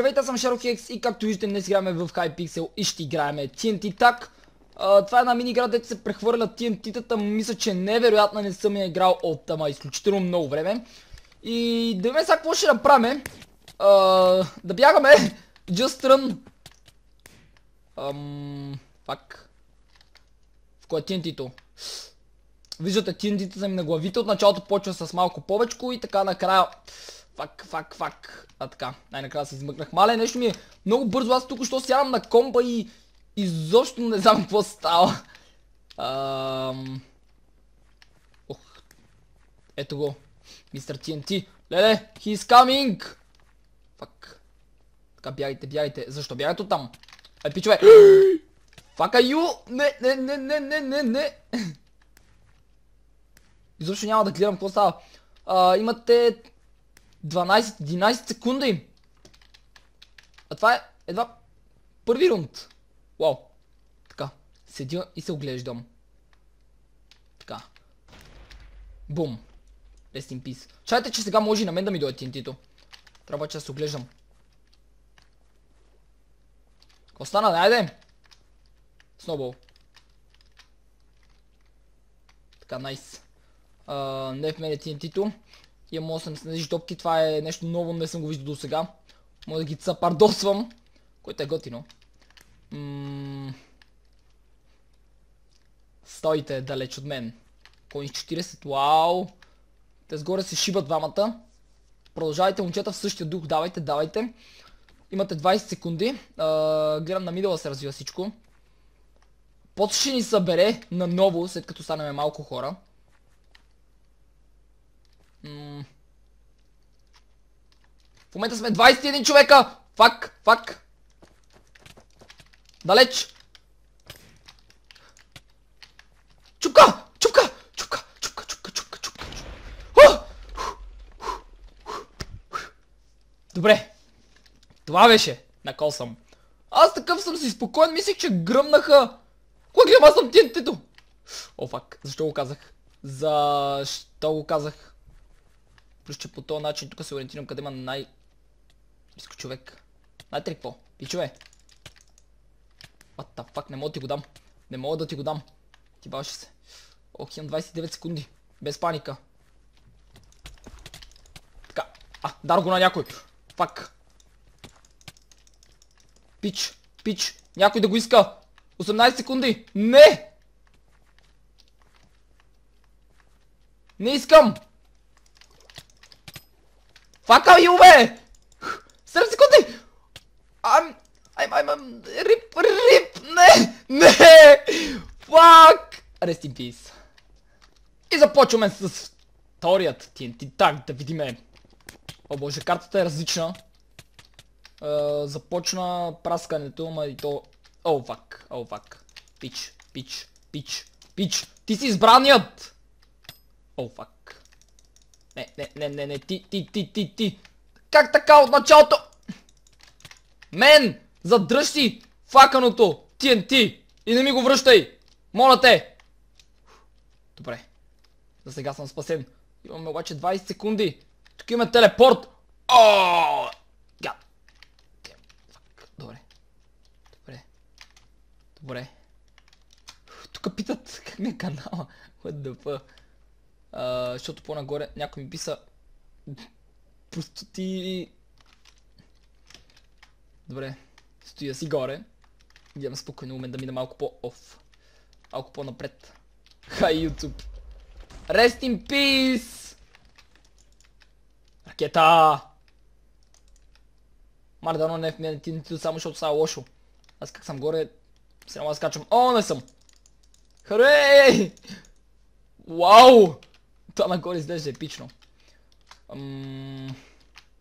Здравейте, аз съм SharoKX и както виждате днес играме в Hypixel и ще играем TNT Tag. това е една мини игра, дето се прехвърля TNT-тата, мисля, че невероятно не съм я играл от ама изключително много време. И да видим сега какво ще направим. да бягаме, Just Run. фак. В кое е TNT-то? Виждате, TNT-тата са ми на главите, от началото почва с малко повечко и така накрая... Фак, фак, фак. А така, най-накрая се измъкнах. Мале, нещо ми е много бързо. Аз тук що сядам на комба и изобщо не знам какво става. Ам... Ох. Ето го. Мистер TNT. Леле, he is coming! Фак. Така, бягайте, бягайте. Защо бягате оттам? Е, ай, пичове! Фака ю! Не, не, не, не, не, не, не! Изобщо няма да гледам какво става. А, имате 12-11 секунда им. А това е едва първи рунд. Вау. Така. Седя и се оглеждам. Така. Бум. Rest in peace. Чайте, че сега може и на мен да ми дойде тинтито. Трябва, че да се оглеждам. Какво стана? Найде! Сноубол. Така, найс. не в мен е тинтито. Тия мога да се наснежиш топки, това е нещо ново, не съм го виждал до сега. Мога да ги цапардосвам, което е готино. Стойте далеч от мен. Кони 40, вау! Те сгоре се шибат двамата. Продължавайте, момчета, в същия дух, давайте, давайте. Имате 20 секунди. гледам на мидъла се развива всичко. Почти ще ни събере наново, след като станем малко хора. В момента сме 21 човека! Фак, фак! Далеч! Чупка! Чупка! Чупка! Чупка! Чупка! Чупка! Чупка! Добре. Това беше. Накол съм. Аз такъв съм си спокоен, мислих, че гръмнаха. Кога гледам, аз съм тинтето. О, фак. Защо го казах? Защо го казах? Плюс, че по този начин тук се ориентирам къде има най... Иско човек. Знаете ли какво? Пичове! What the fuck? Не мога да ти го дам. Не мога да ти го дам. Ти баше се. Ох, имам 29 секунди. Без паника. Така. А, дар го на някой. Пак. Пич, пич. Някой да го иска. 18 секунди. Не! Не искам! Fuck you, man! 7 секунди! Ам... ам ам... айм... Рип, рип! Не! Не! Fuck! Rest in peace. И започваме с вторият TNT танк, да видиме. О боже, картата е различна. Е, започна праскането, ама и то... О, фак, о, фак. Пич, пич, пич, пич. Ти си избраният! О, фак. Не, не, не, не, не, ти, ти, ти, ти, ти. Как така от началото? Мен! Задръж си факаното TNT и не ми го връщай! Моля те! Добре. За сега съм спасен. Имаме обаче 20 секунди. Тук има телепорт. О! Гад. Добре. Добре. Добре. Тук питат как ми е канала. What the fuck? защото по-нагоре някой ми писа... Просто ти... Добре, стоя си горе. Идем спокойно момент да мина малко по-оф. Малко по-напред. Хай, YouTube! Rest in peace! Ракета! Мардано не е в мен ти ти само защото става лошо. Аз как съм горе, сега да скачам. О, не съм! Харей! Вау! Това на горе изглежда епично.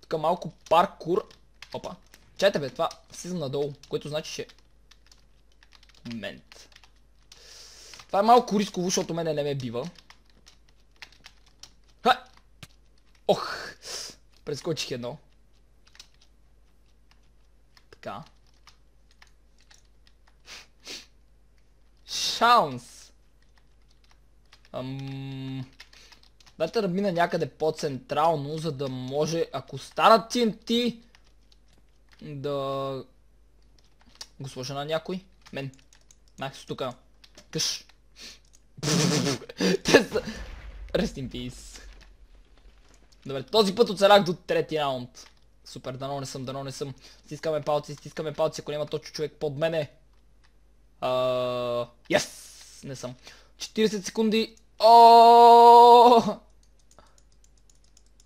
Тук малко паркур. Опа. Чайте бе, това слизам надолу, което значи, ще... Мент. Това е малко рисково, защото мене не ме бива. Ха! Ох! Прескочих едно. Така. Шанс. Ам... Дайте да мина някъде по-централно, за да може, ако стана TNT, да го сложа на някой. Мен. Макс тук. Къш. Те са... Rest in peace. Добре, този път оцелях до трети раунд. Супер, дано не съм, дано не съм. Стискаме палци, стискаме палци, ако няма точно човек под мене. Ес, Не съм. 40 секунди.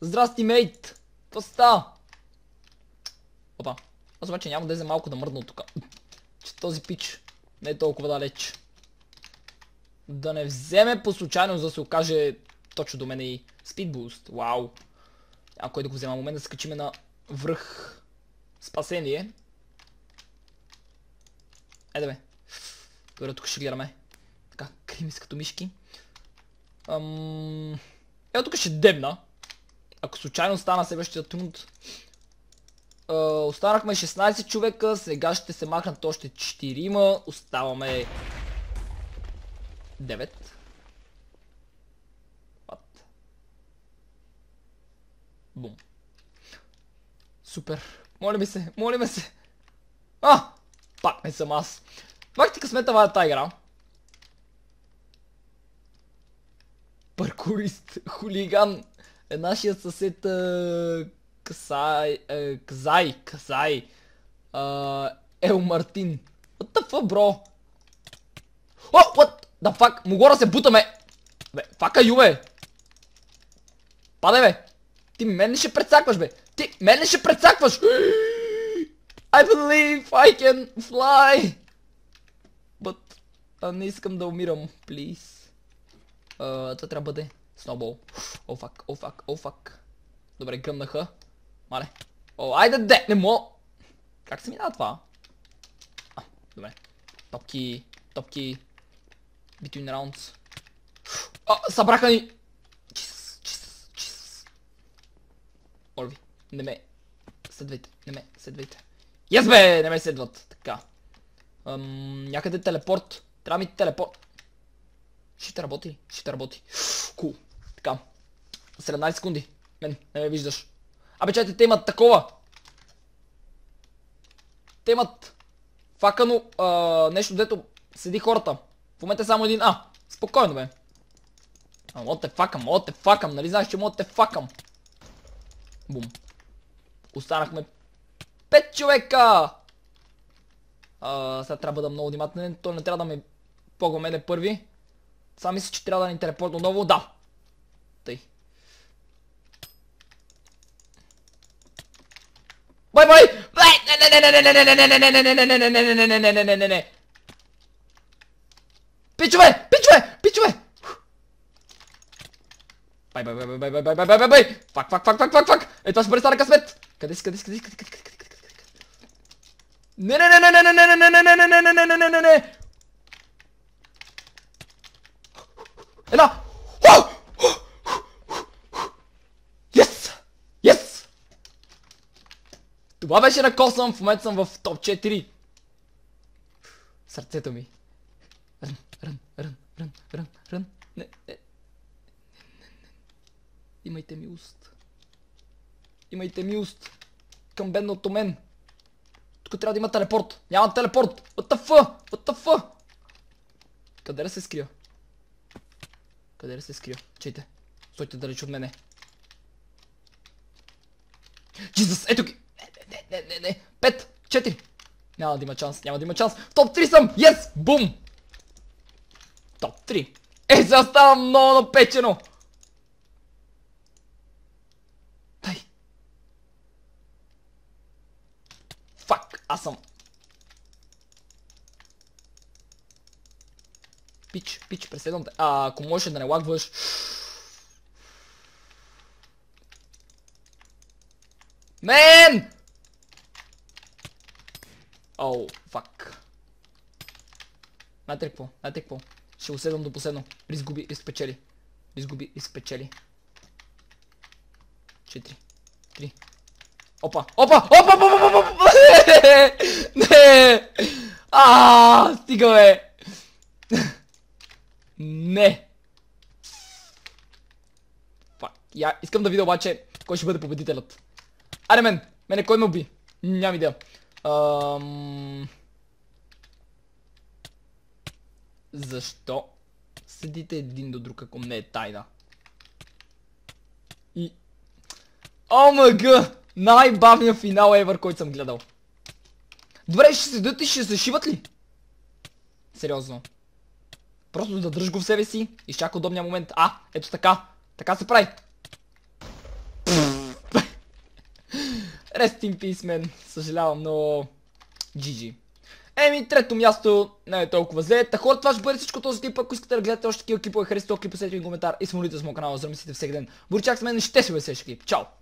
Здрасти, мейт! Какво става? Опа. Аз обаче няма да е за малко да мръдна от тук. Че този пич не е толкова далеч. Да не вземе по случайно, за да се окаже точно до мене и спидбуст. Вау. Ако е да го взема момент да скачиме на връх спасение. Е да бе. Добре, тук ще гледаме. Така, крими като мишки. Ам... Ето тук ще дебна. Ако случайно стана следващия тунт. останахме 16 човека, сега ще се махнат още 4 оставаме 9. Бум. Супер. Молиме се, молиме се. А! Пак не съм аз. Махте късмета вада тази игра. Паркурист, хулиган е нашият съсед а, Ксай, а, Кзай, Ксай, а, Ел Мартин. What the fuck, бро? О, oh, what the fuck? Могора се бутаме! Бе, фака ю, бе! Падай, бе! Ти мен не ще прецакваш, бе? Ти мен не ще прецакваш? I believe I can fly! But... А, не искам да умирам, please. Uh, това трябва да бъде. Snowball. О, фак, о, фак, о, фак. Добре, гъмнаха. Мале. О, айде де! Не мо! Как се минава това? А, добре. Топки, топки. Between rounds. А, събраха ни! Чис. Чис, Jesus. Орви, не ме следвайте, не ме следвайте. Yes, бе! Не ме следват. Така. някъде телепорт. Трябва ми телепорт. Ще работи ли? Ще работи. Кул. Така. 17 секунди. Мен, не ме виждаш. Абе, чайте, те имат такова. Те имат факано а, нещо, дето седи хората. В момента е само един А. Спокойно, бе. А, мога те факам, мога те факам. Нали знаеш, че мога те факам? Бум. Останахме 5 човека! А, сега трябва да бъда много внимателен. Той не трябва да ме погва мене първи. Сам мисля, че трябва да ни телепорт отново. Да! putih Boy boy Wait Pitch away Pitch away Pitch away Bye bye bye bye bye bye bye bye bye bye Fuck fuck fuck fuck fuck fuck Etwas bude stále kasmet Kadis kadis kadis kadis kadis kadis kadis kadis Ne ne ne ne ne ne ne ne ne ne ne ne ne ne ne ne ne ne Ela Oh Това беше на Косъм, в момента съм в топ 4. Сърцето ми. Рън, рън, рън, рън, рън, рън. Не, не. Имайте уст. Имайте уст. Към бедното мен. Тук трябва да има телепорт. Няма телепорт. What the fuck? What the fuck? Къде да се скрия? Къде да се скрия? Чайте. Стойте далеч от мене. Jesus, ето ги! не, не, не. Пет, четири. Няма да има шанс, няма да има шанс. топ 3 съм! Yes! Бум! Топ 3. Е, сега става много напечено! Дай! Фак, аз съм... Пич, пич, преследвам те. А, ако можеш да не лагваш... Мен! Оу, фак. Знаете какво? Знаете какво? Ще уседам до последно. Риск губи, риск печели. Риск губи, риск печели. Опа, опа, опа, опа, опа, опа, опа. Не! А, стига бе. Не. Фак. Я искам да видя обаче кой ще бъде победителят. Аре мен, мене кой ме уби? Нямам идея. Ам... Защо седите един до друг, ако не е тайна? И... ОМГ! Най-бавният финал ever, който съм гледал. Добре, ще седат и ще се шиват ли? Сериозно. Просто да дръж го в себе си, изчака удобния момент. А, ето така. Така се прави. Rest in peace, man. Съжалявам, но... GG. Еми, трето място не е толкова зле. Та хора, това ще бъде всичко този клип. Ако искате да гледате още такива клипове, харесате този клип, посетете ми коментар и се молите с моят канал, за да мислите всеки ден. Бурчак с мен, ще се бъде следващия клип. Чао!